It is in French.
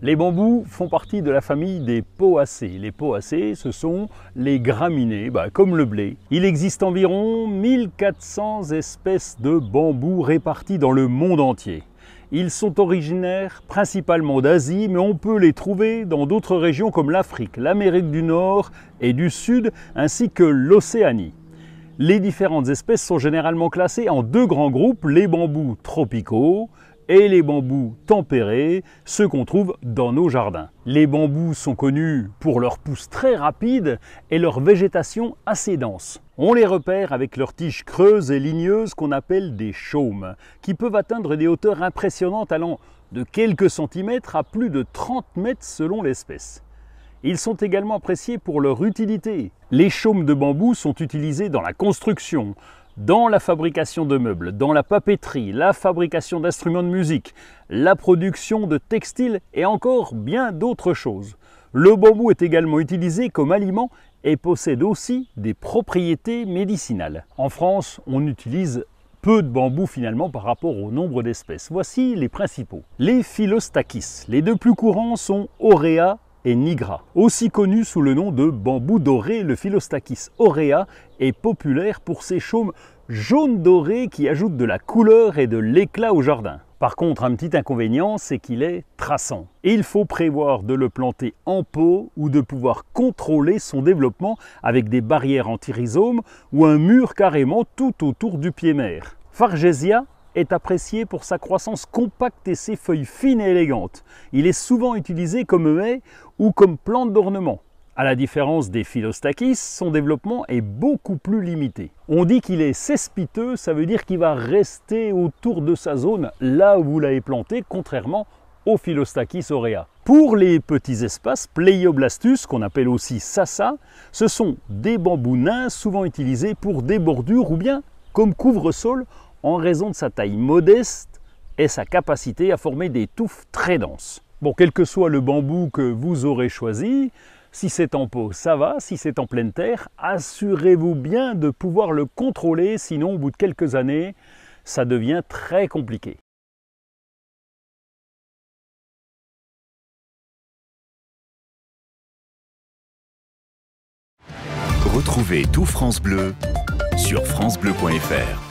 Les bambous font partie de la famille des poacées. Les poacées, ce sont les graminées, bah, comme le blé. Il existe environ 1400 espèces de bambous réparties dans le monde entier. Ils sont originaires principalement d'Asie, mais on peut les trouver dans d'autres régions comme l'Afrique, l'Amérique du Nord et du Sud, ainsi que l'Océanie. Les différentes espèces sont généralement classées en deux grands groupes, les bambous tropicaux et les bambous tempérés, ceux qu'on trouve dans nos jardins. Les bambous sont connus pour leur pousse très rapide et leur végétation assez dense. On les repère avec leurs tiges creuses et ligneuses qu'on appelle des chaumes, qui peuvent atteindre des hauteurs impressionnantes allant de quelques centimètres à plus de 30 mètres selon l'espèce. Ils sont également appréciés pour leur utilité. Les chaumes de bambou sont utilisés dans la construction, dans la fabrication de meubles, dans la papeterie, la fabrication d'instruments de musique, la production de textiles et encore bien d'autres choses. Le bambou est également utilisé comme aliment et possède aussi des propriétés médicinales. En France, on utilise peu de bambou finalement par rapport au nombre d'espèces. Voici les principaux. Les Philostachys. Les deux plus courants sont Aurea et nigra. Aussi connu sous le nom de bambou doré, le Philostachys aurea est populaire pour ses chaumes jaune doré qui ajoute de la couleur et de l'éclat au jardin. Par contre, un petit inconvénient, c'est qu'il est traçant. Et il faut prévoir de le planter en pot ou de pouvoir contrôler son développement avec des barrières anti ou un mur carrément tout autour du pied mer Fargesia est apprécié pour sa croissance compacte et ses feuilles fines et élégantes. Il est souvent utilisé comme haie ou comme plante d'ornement. À la différence des Philostachys, son développement est beaucoup plus limité. On dit qu'il est cespiteux, ça veut dire qu'il va rester autour de sa zone là où vous l'avez planté, contrairement au Philostachys aurea. Pour les petits espaces, Pleioblastus, qu'on appelle aussi sassa, ce sont des bambous nains souvent utilisés pour des bordures ou bien comme couvre-sol en raison de sa taille modeste et sa capacité à former des touffes très denses. Bon, quel que soit le bambou que vous aurez choisi, si c'est en pot, ça va. Si c'est en pleine terre, assurez-vous bien de pouvoir le contrôler, sinon au bout de quelques années, ça devient très compliqué. Retrouvez tout France Bleu sur francebleu.fr.